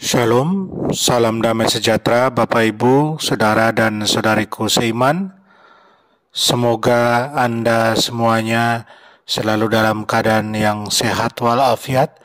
Shalom, salam damai sejahtera Bapak Ibu, Saudara dan Saudariku seiman. Semoga Anda semuanya selalu dalam keadaan yang sehat walafiat,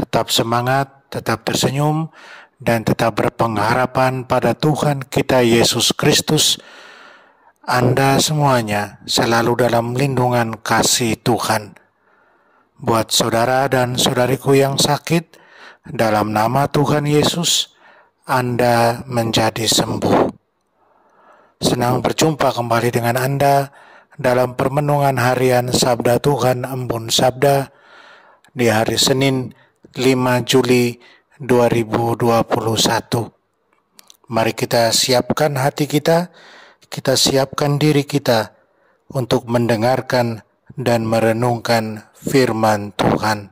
tetap semangat, tetap tersenyum, dan tetap berpengharapan pada Tuhan kita Yesus Kristus. Anda semuanya selalu dalam lindungan kasih Tuhan. Buat saudara dan saudariku yang sakit, dalam nama Tuhan Yesus, Anda menjadi sembuh. Senang berjumpa kembali dengan Anda dalam permenungan harian Sabda Tuhan Embun Sabda di hari Senin 5 Juli 2021. Mari kita siapkan hati kita, kita siapkan diri kita untuk mendengarkan dan merenungkan firman Tuhan.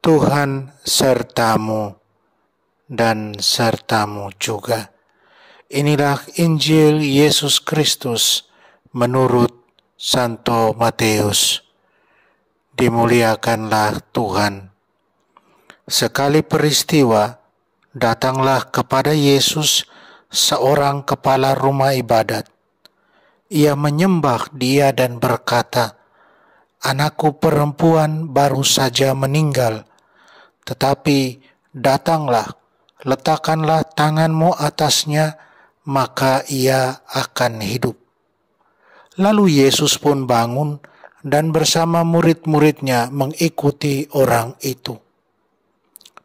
Tuhan sertamu dan sertamu juga. Inilah Injil Yesus Kristus menurut Santo Matius. Dimuliakanlah Tuhan. Sekali peristiwa, datanglah kepada Yesus seorang kepala rumah ibadat. Ia menyembah dia dan berkata, Anakku perempuan baru saja meninggal. Tetapi datanglah, letakkanlah tanganmu atasnya, maka ia akan hidup. Lalu Yesus pun bangun dan bersama murid-muridnya mengikuti orang itu.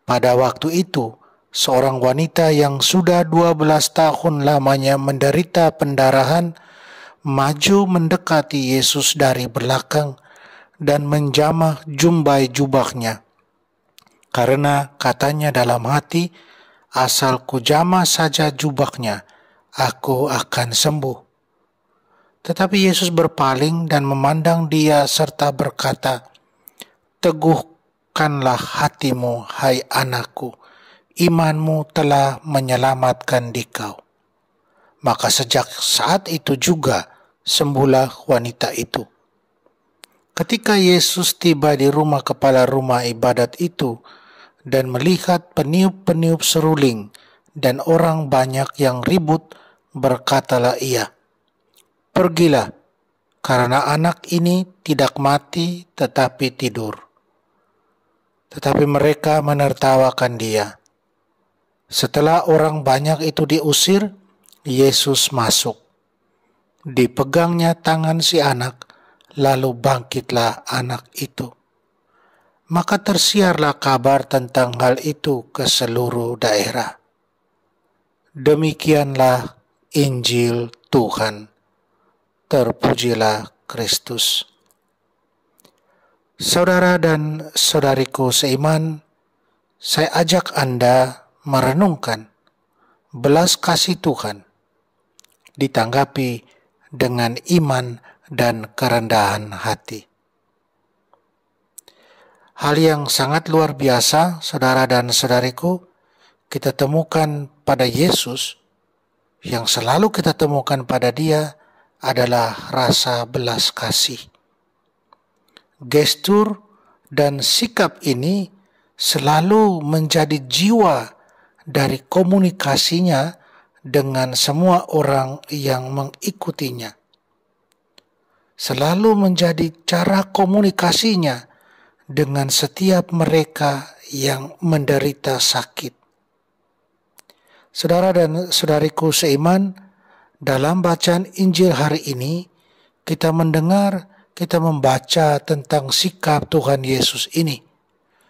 Pada waktu itu, seorang wanita yang sudah 12 tahun lamanya menderita pendarahan maju mendekati Yesus dari belakang dan menjamah jumbai jubahnya karena katanya dalam hati, asal jama saja jubahnya, aku akan sembuh. Tetapi Yesus berpaling dan memandang dia serta berkata, Teguhkanlah hatimu, hai anakku, imanmu telah menyelamatkan dikau. Maka sejak saat itu juga sembuhlah wanita itu. Ketika Yesus tiba di rumah kepala rumah ibadat itu, dan melihat peniup-peniup seruling dan orang banyak yang ribut, berkatalah ia, Pergilah, karena anak ini tidak mati tetapi tidur. Tetapi mereka menertawakan dia. Setelah orang banyak itu diusir, Yesus masuk. Dipegangnya tangan si anak, lalu bangkitlah anak itu maka tersiarlah kabar tentang hal itu ke seluruh daerah. Demikianlah Injil Tuhan. Terpujilah Kristus. Saudara dan saudariku seiman, saya ajak Anda merenungkan belas kasih Tuhan ditanggapi dengan iman dan kerendahan hati. Hal yang sangat luar biasa, saudara dan saudariku, kita temukan pada Yesus, yang selalu kita temukan pada Dia adalah rasa belas kasih. Gestur dan sikap ini selalu menjadi jiwa dari komunikasinya dengan semua orang yang mengikutinya. Selalu menjadi cara komunikasinya dengan setiap mereka yang menderita sakit. Saudara dan saudariku seiman, dalam bacaan Injil hari ini kita mendengar, kita membaca tentang sikap Tuhan Yesus ini.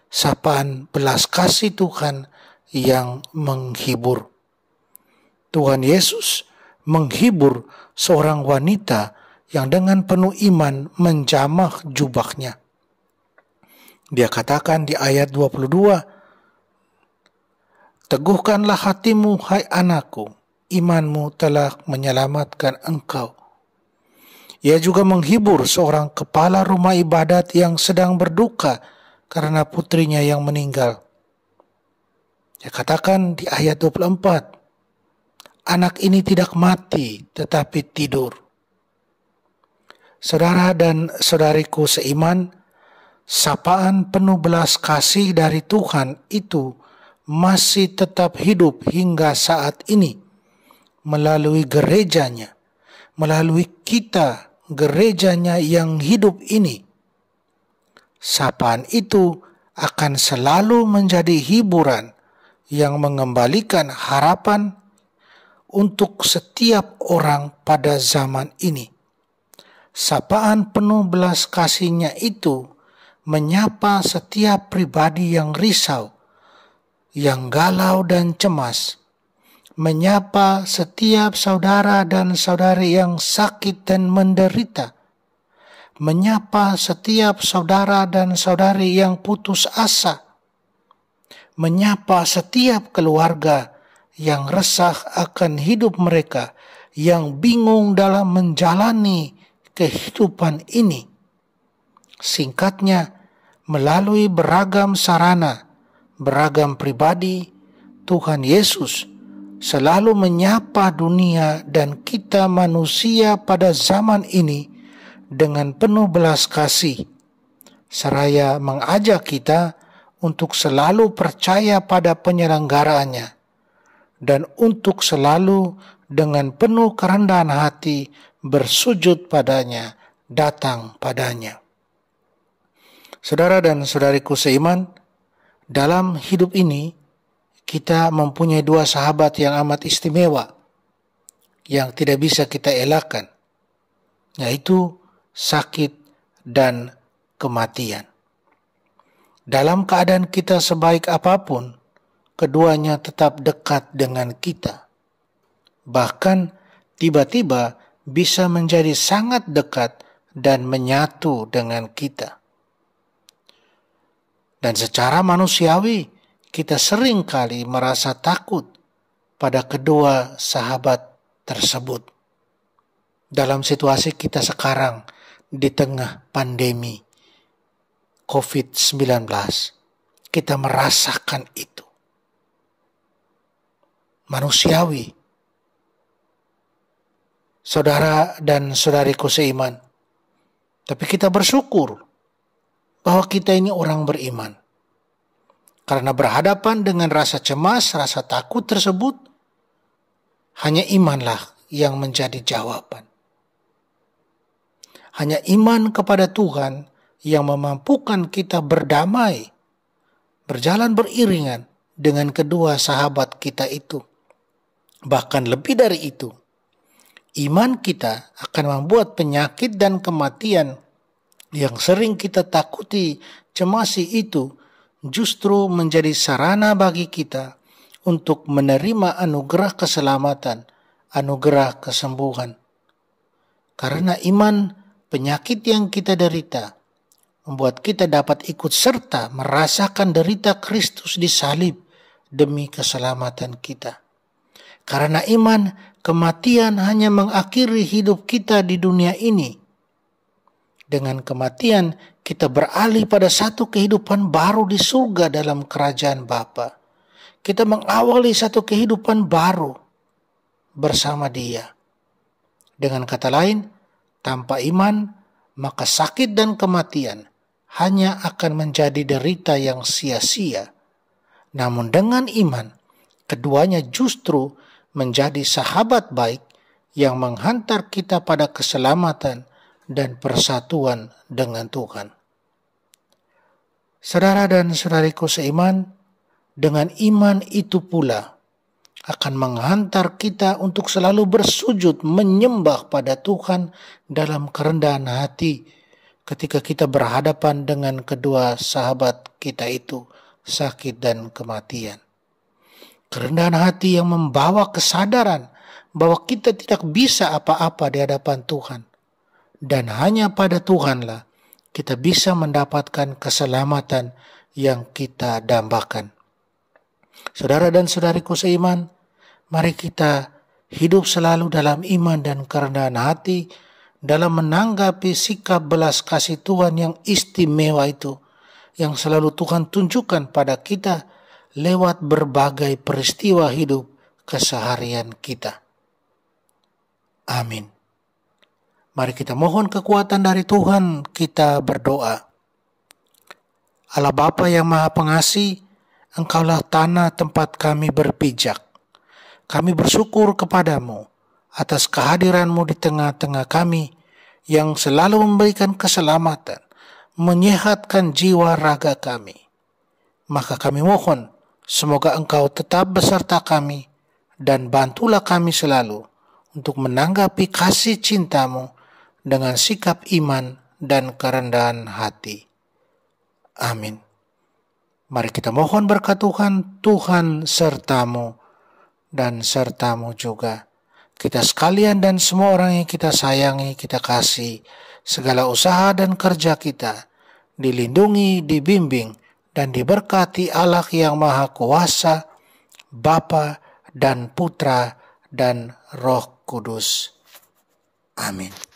Sapaan belas kasih Tuhan yang menghibur. Tuhan Yesus menghibur seorang wanita yang dengan penuh iman menjamah jubahnya. Dia katakan di ayat 22, Teguhkanlah hatimu, hai anakku, imanmu telah menyelamatkan engkau. Ia juga menghibur seorang kepala rumah ibadat yang sedang berduka karena putrinya yang meninggal. Dia katakan di ayat 24, anak ini tidak mati tetapi tidur. Saudara dan saudariku seiman, sapaan penuh belas kasih dari Tuhan itu masih tetap hidup hingga saat ini melalui gerejanya, melalui kita gerejanya yang hidup ini. Sapaan itu akan selalu menjadi hiburan yang mengembalikan harapan untuk setiap orang pada zaman ini. Sapaan penuh belas kasihnya itu menyapa setiap pribadi yang risau, yang galau dan cemas, menyapa setiap saudara dan saudari yang sakit dan menderita, menyapa setiap saudara dan saudari yang putus asa, menyapa setiap keluarga yang resah akan hidup mereka, yang bingung dalam menjalani kehidupan ini. Singkatnya, melalui beragam sarana, beragam pribadi, Tuhan Yesus selalu menyapa dunia dan kita manusia pada zaman ini dengan penuh belas kasih, seraya mengajak kita untuk selalu percaya pada penyelenggaraannya dan untuk selalu dengan penuh kerendahan hati bersujud padanya, datang padanya. Saudara dan saudariku seiman, dalam hidup ini kita mempunyai dua sahabat yang amat istimewa yang tidak bisa kita elakkan, yaitu sakit dan kematian. Dalam keadaan kita sebaik apapun, keduanya tetap dekat dengan kita. Bahkan tiba-tiba bisa menjadi sangat dekat dan menyatu dengan kita. Dan secara manusiawi, kita sering kali merasa takut pada kedua sahabat tersebut. Dalam situasi kita sekarang di tengah pandemi COVID-19, kita merasakan itu. Manusiawi. Saudara dan saudariku seiman, tapi kita bersyukur bahwa kita ini orang beriman. Karena berhadapan dengan rasa cemas, rasa takut tersebut, hanya imanlah yang menjadi jawaban. Hanya iman kepada Tuhan yang memampukan kita berdamai, berjalan beriringan dengan kedua sahabat kita itu. Bahkan lebih dari itu, iman kita akan membuat penyakit dan kematian yang sering kita takuti, cemasi itu justru menjadi sarana bagi kita untuk menerima anugerah keselamatan, anugerah kesembuhan. Karena iman penyakit yang kita derita membuat kita dapat ikut serta merasakan derita Kristus di salib demi keselamatan kita. Karena iman, kematian hanya mengakhiri hidup kita di dunia ini – dengan kematian kita beralih pada satu kehidupan baru di surga dalam kerajaan Bapa. Kita mengawali satu kehidupan baru bersama Dia. Dengan kata lain, tanpa iman, maka sakit dan kematian hanya akan menjadi derita yang sia-sia. Namun dengan iman, keduanya justru menjadi sahabat baik yang menghantar kita pada keselamatan dan persatuan dengan Tuhan. Saudara dan saudariku seiman, dengan iman itu pula akan menghantar kita untuk selalu bersujud menyembah pada Tuhan dalam kerendahan hati ketika kita berhadapan dengan kedua sahabat kita itu, sakit dan kematian. Kerendahan hati yang membawa kesadaran bahwa kita tidak bisa apa-apa di hadapan Tuhan – dan hanya pada Tuhanlah kita bisa mendapatkan keselamatan yang kita dambakan. Saudara dan saudariku seiman, mari kita hidup selalu dalam iman dan kerendahan hati dalam menanggapi sikap belas kasih Tuhan yang istimewa itu yang selalu Tuhan tunjukkan pada kita lewat berbagai peristiwa hidup keseharian kita. Amin. Mari kita mohon kekuatan dari Tuhan, kita berdoa. Allah Bapa yang Maha Pengasih, Engkaulah tanah tempat kami berpijak. Kami bersyukur kepadamu atas kehadiranmu di tengah-tengah kami yang selalu memberikan keselamatan, menyehatkan jiwa raga kami. Maka kami mohon, semoga engkau tetap beserta kami dan bantulah kami selalu untuk menanggapi kasih cintamu dengan sikap iman dan kerendahan hati. Amin. Mari kita mohon berkat Tuhan, Tuhan sertamu dan sertamu juga. Kita sekalian dan semua orang yang kita sayangi, kita kasih segala usaha dan kerja kita dilindungi, dibimbing, dan diberkati Allah yang Maha Kuasa, Bapa dan Putra dan Roh Kudus. Amin.